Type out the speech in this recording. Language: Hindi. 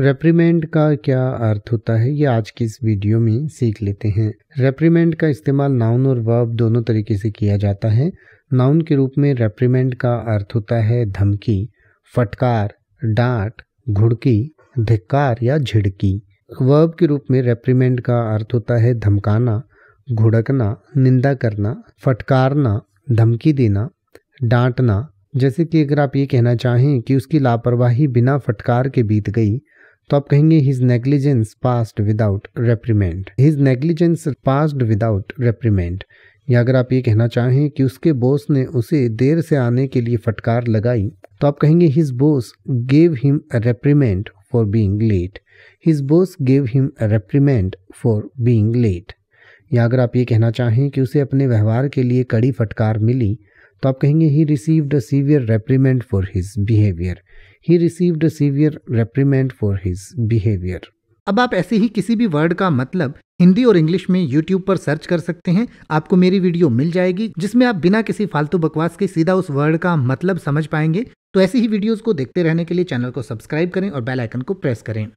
रेप्रीमेंड का क्या अर्थ होता है ये आज की इस वीडियो में सीख लेते हैं रेप्रीमेंड का इस्तेमाल नाउन और वर्ब दोनों तरीके से किया जाता है नाउन के रूप में रेप्रीमेंड का अर्थ होता है धमकी फटकार डांट घुड़की धिक्कार या झिड़की वर्ब के रूप में रेप्रीमेंड का अर्थ होता है धमकाना घुड़कना निंदा करना फटकारना धमकी देना डांटना जैसे कि अगर आप ये कहना चाहें कि उसकी लापरवाही बिना फटकार के बीत गई तो आप कहेंगे his negligence passed without reprimand his negligence passed without reprimand या अगर आप ये कहना चाहें कि उसके बॉस ने उसे देर से आने के लिए फटकार लगाई तो आप कहेंगे his boss gave him reprimand for being late his boss gave him reprimand for being late या अगर आप ये कहना चाहें कि उसे अपने व्यवहार के लिए कड़ी फटकार मिली तो आप कहेंगे he received a severe reprimand for his behaviour he received a severe reprimand for his behaviour अब आप ऐसे ही किसी भी वर्ड का मतलब हिंदी और इंग्लिश में यूट्यूब पर सर्च कर सकते हैं आपको मेरी वीडियो मिल जाएगी जिसमें आप बिना किसी फालतू बकवास के सीधा उस वर्ड का मतलब समझ पाएंगे तो ऐसी ही वीडियोस को देखते रहने के लिए चैनल को सब्सक्राइब करें और बेल आइकन को प्रेस करें